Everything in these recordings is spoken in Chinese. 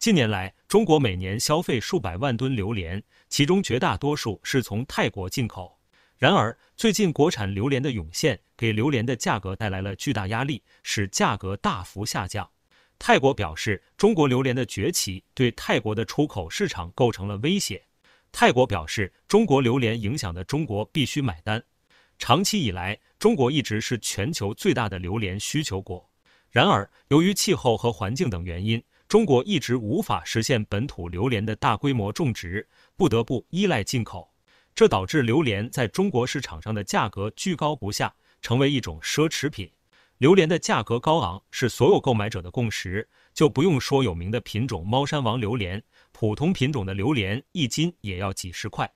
近年来，中国每年消费数百万吨榴莲，其中绝大多数是从泰国进口。然而，最近国产榴莲的涌现，给榴莲的价格带来了巨大压力，使价格大幅下降。泰国表示，中国榴莲的崛起对泰国的出口市场构成了威胁。泰国表示，中国榴莲影响的中国必须买单。长期以来，中国一直是全球最大的榴莲需求国。然而，由于气候和环境等原因。中国一直无法实现本土榴莲的大规模种植，不得不依赖进口，这导致榴莲在中国市场上的价格居高不下，成为一种奢侈品。榴莲的价格高昂是所有购买者的共识，就不用说有名的品种猫山王榴莲，普通品种的榴莲一斤也要几十块。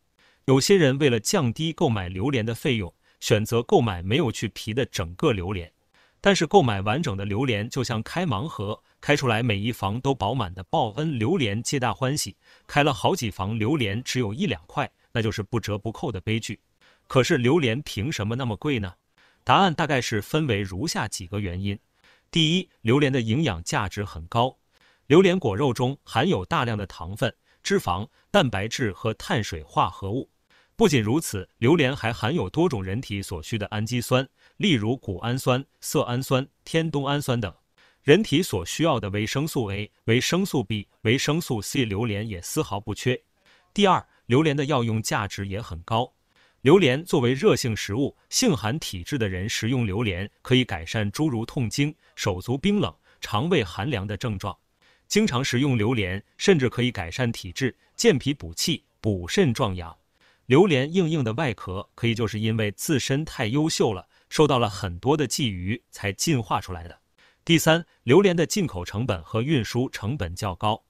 有些人为了降低购买榴莲的费用，选择购买没有去皮的整个榴莲，但是购买完整的榴莲就像开盲盒。开出来每一房都饱满的报恩榴莲，皆大欢喜。开了好几房榴莲，只有一两块，那就是不折不扣的悲剧。可是榴莲凭什么那么贵呢？答案大概是分为如下几个原因：第一，榴莲的营养价值很高。榴莲果肉中含有大量的糖分、脂肪、蛋白质和碳水化合物。不仅如此，榴莲还含有多种人体所需的氨基酸，例如谷氨酸、色氨酸、天冬氨酸等。人体所需要的维生素 A、维生素 B、维生素 C，榴莲也丝毫不缺。第二，榴莲的药用价值也很高。榴莲作为热性食物，性寒体质的人食用榴莲可以改善诸如痛经、手足冰冷、肠胃寒凉的症状。经常食用榴莲，甚至可以改善体质，健脾补气、补肾壮阳。榴莲硬硬的外壳，可以就是因为自身太优秀了，受到了很多的觊觎，才进化出来的。第三，榴莲的进口成本和运输成本较高。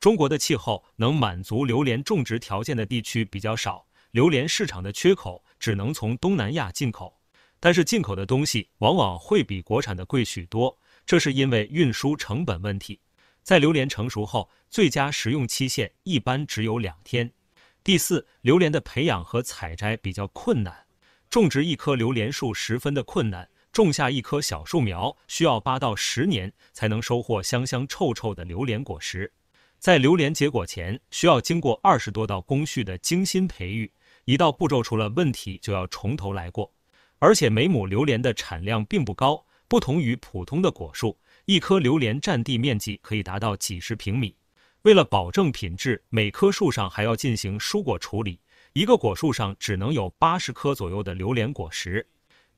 中国的气候能满足榴莲种植条件的地区比较少，榴莲市场的缺口只能从东南亚进口。但是进口的东西往往会比国产的贵许多，这是因为运输成本问题。在榴莲成熟后，最佳食用期限一般只有两天。第四，榴莲的培养和采摘比较困难，种植一棵榴莲树十分的困难。种下一棵小树苗需要八到十年才能收获香香臭臭的榴莲果实，在榴莲结果前需要经过二十多道工序的精心培育，一道步骤出了问题就要从头来过，而且每亩榴莲的产量并不高。不同于普通的果树，一棵榴莲占地面积可以达到几十平米。为了保证品质，每棵树上还要进行疏果处理，一个果树上只能有八十颗左右的榴莲果实。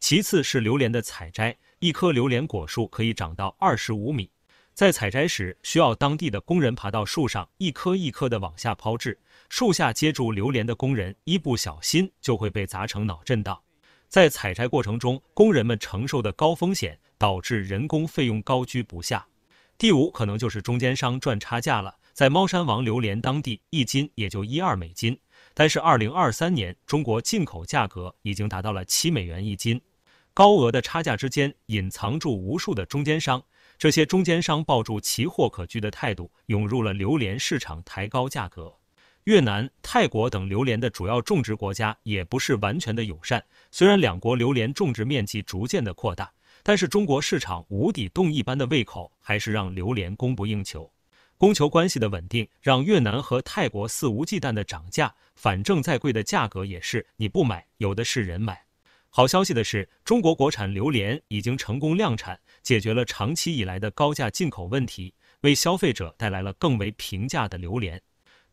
其次是榴莲的采摘，一棵榴莲果树可以长到二十五米，在采摘时需要当地的工人爬到树上，一颗一颗的往下抛掷，树下接住榴莲的工人一不小心就会被砸成脑震荡。在采摘过程中，工人们承受的高风险导致人工费用高居不下。第五，可能就是中间商赚差价了。在猫山王榴莲当地，一斤也就一二美金，但是二零二三年中国进口价格已经达到了七美元一斤。高额的差价之间隐藏住无数的中间商，这些中间商抱住“奇货可居”的态度涌入了榴莲市场，抬高价格。越南、泰国等榴莲的主要种植国家也不是完全的友善，虽然两国榴莲种植面积逐渐的扩大，但是中国市场无底洞一般的胃口还是让榴莲供不应求。供求关系的稳定让越南和泰国肆无忌惮的涨价，反正再贵的价格也是你不买，有的是人买。好消息的是，中国国产榴莲已经成功量产，解决了长期以来的高价进口问题，为消费者带来了更为平价的榴莲。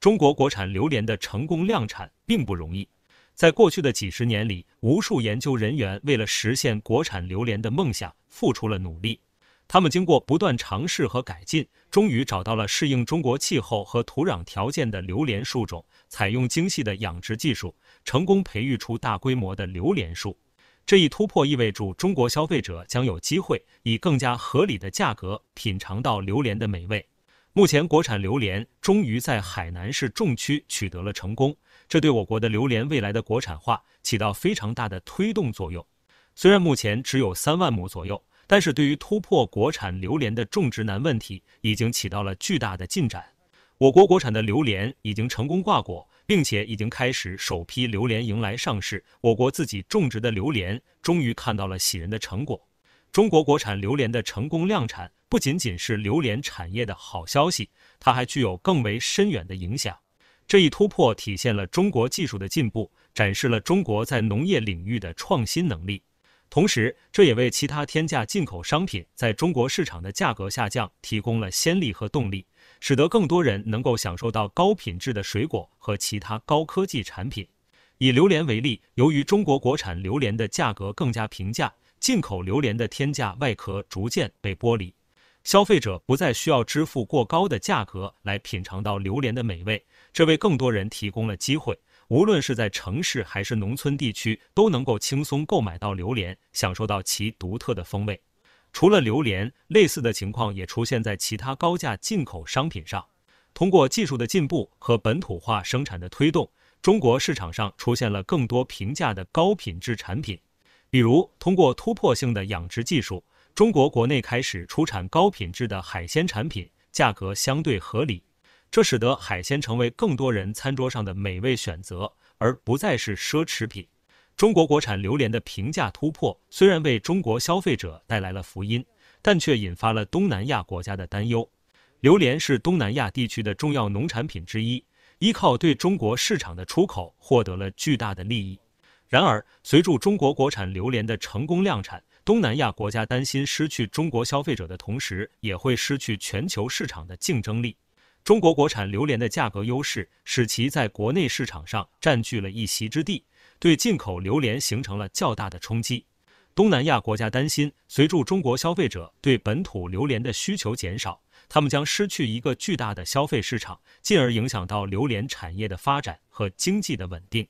中国国产榴莲的成功量产并不容易，在过去的几十年里，无数研究人员为了实现国产榴莲的梦想付出了努力。他们经过不断尝试和改进，终于找到了适应中国气候和土壤条件的榴莲树种，采用精细的养殖技术，成功培育出大规模的榴莲树。这一突破意味着中国消费者将有机会以更加合理的价格品尝到榴莲的美味。目前，国产榴莲终于在海南市重区取得了成功，这对我国的榴莲未来的国产化起到非常大的推动作用。虽然目前只有三万亩左右，但是对于突破国产榴莲的种植难问题已经起到了巨大的进展。我国国产的榴莲已经成功挂果。并且已经开始首批榴莲迎来上市，我国自己种植的榴莲终于看到了喜人的成果。中国国产榴莲的成功量产，不仅仅是榴莲产业的好消息，它还具有更为深远的影响。这一突破体现了中国技术的进步，展示了中国在农业领域的创新能力。同时，这也为其他天价进口商品在中国市场的价格下降提供了先例和动力。使得更多人能够享受到高品质的水果和其他高科技产品。以榴莲为例，由于中国国产榴莲的价格更加平价，进口榴莲的天价外壳逐渐被剥离，消费者不再需要支付过高的价格来品尝到榴莲的美味，这为更多人提供了机会。无论是在城市还是农村地区，都能够轻松购买到榴莲，享受到其独特的风味。除了榴莲，类似的情况也出现在其他高价进口商品上。通过技术的进步和本土化生产的推动，中国市场上出现了更多平价的高品质产品。比如，通过突破性的养殖技术，中国国内开始出产高品质的海鲜产品，价格相对合理。这使得海鲜成为更多人餐桌上的美味选择，而不再是奢侈品。中国国产榴莲的平价突破，虽然为中国消费者带来了福音，但却引发了东南亚国家的担忧。榴莲是东南亚地区的重要农产品之一，依靠对中国市场的出口获得了巨大的利益。然而，随着中国国产榴莲的成功量产，东南亚国家担心失去中国消费者的同时，也会失去全球市场的竞争力。中国国产榴莲的价格优势，使其在国内市场上占据了一席之地。对进口榴莲形成了较大的冲击。东南亚国家担心，随着中国消费者对本土榴莲的需求减少，他们将失去一个巨大的消费市场，进而影响到榴莲产业的发展和经济的稳定。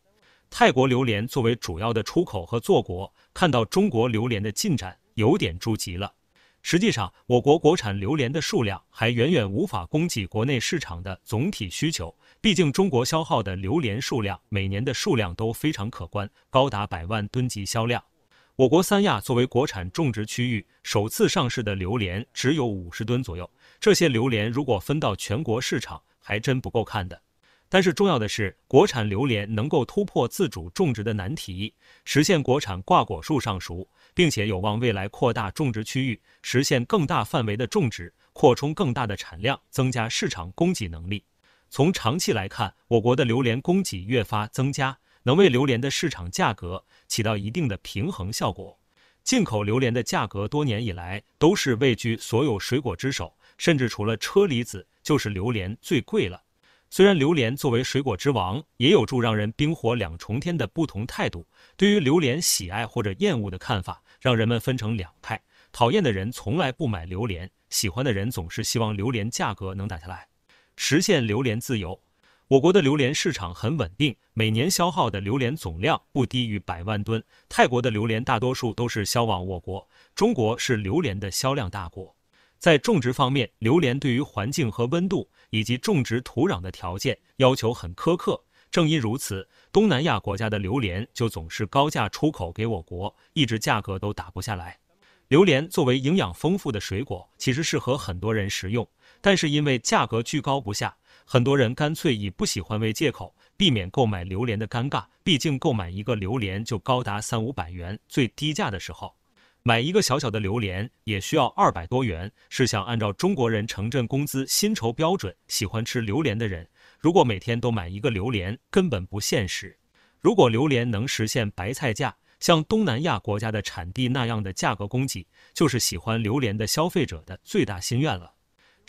泰国榴莲作为主要的出口和作国，看到中国榴莲的进展，有点着急了。实际上，我国国产榴莲的数量还远远无法供给国内市场的总体需求。毕竟，中国消耗的榴莲数量每年的数量都非常可观，高达百万吨级销量。我国三亚作为国产种植区域，首次上市的榴莲只有五十吨左右。这些榴莲如果分到全国市场，还真不够看的。但是，重要的是，国产榴莲能够突破自主种植的难题，实现国产挂果树上熟，并且有望未来扩大种植区域，实现更大范围的种植，扩充更大的产量，增加市场供给能力。从长期来看，我国的榴莲供给越发增加，能为榴莲的市场价格起到一定的平衡效果。进口榴莲的价格多年以来都是位居所有水果之首，甚至除了车厘子，就是榴莲最贵了。虽然榴莲作为水果之王，也有助让人冰火两重天的不同态度。对于榴莲喜爱或者厌恶的看法，让人们分成两派：讨厌的人从来不买榴莲，喜欢的人总是希望榴莲价格能打下来。实现榴莲自由。我国的榴莲市场很稳定，每年消耗的榴莲总量不低于百万吨。泰国的榴莲大多数都是销往我国，中国是榴莲的销量大国。在种植方面，榴莲对于环境和温度以及种植土壤的条件要求很苛刻。正因如此，东南亚国家的榴莲就总是高价出口给我国，一直价格都打不下来。榴莲作为营养丰富的水果，其实适合很多人食用。但是因为价格居高不下，很多人干脆以不喜欢为借口，避免购买榴莲的尴尬。毕竟购买一个榴莲就高达三五百元，最低价的时候，买一个小小的榴莲也需要二百多元。试想，按照中国人城镇工资薪酬标准，喜欢吃榴莲的人如果每天都买一个榴莲，根本不现实。如果榴莲能实现白菜价，像东南亚国家的产地那样的价格供给，就是喜欢榴莲的消费者的最大心愿了。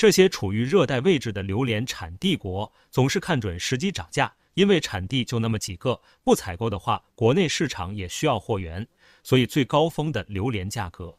这些处于热带位置的榴莲产地国总是看准时机涨价，因为产地就那么几个，不采购的话，国内市场也需要货源，所以最高峰的榴莲价格，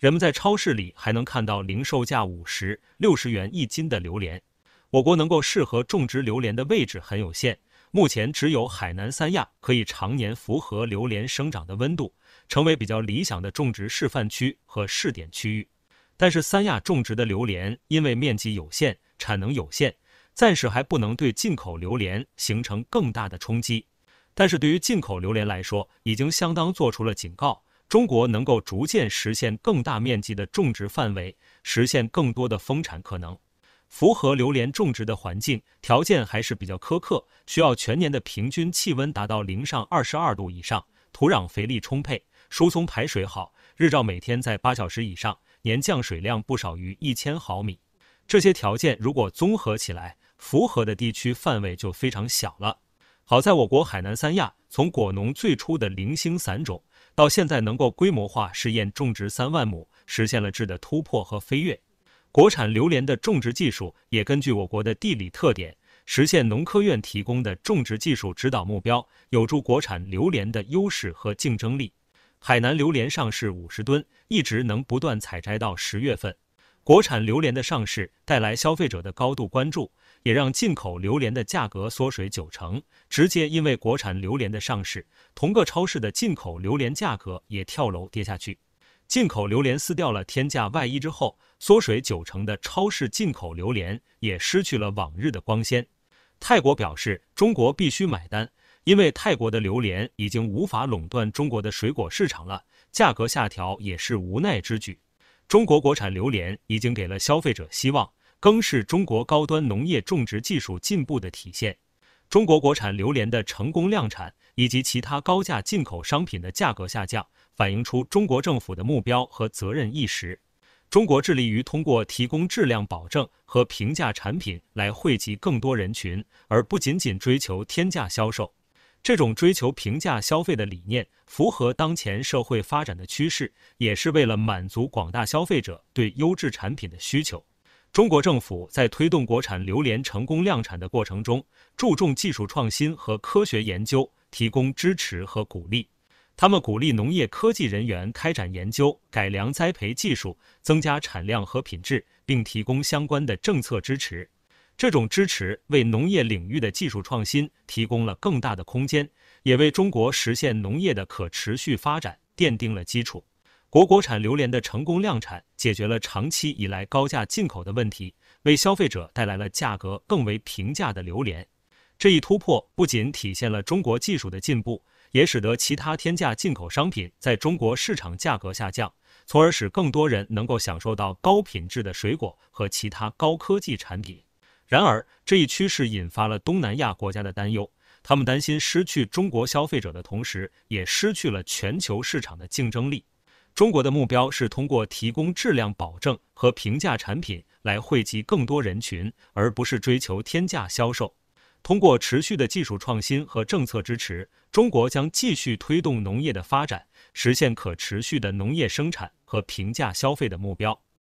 人们在超市里还能看到零售价五十六十元一斤的榴莲。我国能够适合种植榴莲的位置很有限，目前只有海南三亚可以常年符合榴莲生长的温度，成为比较理想的种植示范区和试点区域。但是三亚种植的榴莲因为面积有限，产能有限，暂时还不能对进口榴莲形成更大的冲击。但是对于进口榴莲来说，已经相当做出了警告。中国能够逐渐实现更大面积的种植范围，实现更多的丰产可能。符合榴莲种植的环境条件还是比较苛刻，需要全年的平均气温达到零上二十二度以上，土壤肥力充沛、疏松、排水好，日照每天在八小时以上。年降水量不少于一千毫米，这些条件如果综合起来符合的地区范围就非常小了。好在我国海南三亚，从果农最初的零星散种，到现在能够规模化试验种植三万亩，实现了质的突破和飞跃。国产榴莲的种植技术也根据我国的地理特点，实现农科院提供的种植技术指导目标，有助国产榴莲的优势和竞争力。海南榴莲上市五十吨，一直能不断采摘到十月份。国产榴莲的上市带来消费者的高度关注，也让进口榴莲的价格缩水九成，直接因为国产榴莲的上市，同个超市的进口榴莲价格也跳楼跌下去。进口榴莲撕掉了天价外衣之后，缩水九成的超市进口榴莲也失去了往日的光鲜。泰国表示，中国必须买单。因为泰国的榴莲已经无法垄断中国的水果市场了，价格下调也是无奈之举。中国国产榴莲已经给了消费者希望，更是中国高端农业种植技术进步的体现。中国国产榴莲的成功量产以及其他高价进口商品的价格下降，反映出中国政府的目标和责任意识。中国致力于通过提供质量保证和平价产品来惠及更多人群，而不仅仅追求天价销售。这种追求平价消费的理念符合当前社会发展的趋势，也是为了满足广大消费者对优质产品的需求。中国政府在推动国产榴莲成功量产的过程中，注重技术创新和科学研究，提供支持和鼓励。他们鼓励农业科技人员开展研究，改良栽培技术，增加产量和品质，并提供相关的政策支持。这种支持为农业领域的技术创新提供了更大的空间，也为中国实现农业的可持续发展奠定了基础。国国产榴莲的成功量产，解决了长期以来高价进口的问题，为消费者带来了价格更为平价的榴莲。这一突破不仅体现了中国技术的进步，也使得其他天价进口商品在中国市场价格下降，从而使更多人能够享受到高品质的水果和其他高科技产品。然而，这一趋势引发了东南亚国家的担忧。他们担心失去中国消费者的同时，也失去了全球市场的竞争力。中国的目标是通过提供质量保证和平价产品来惠及更多人群，而不是追求天价销售。通过持续的技术创新和政策支持，中国将继续推动农业的发展，实现可持续的农业生产和平价消费的目标。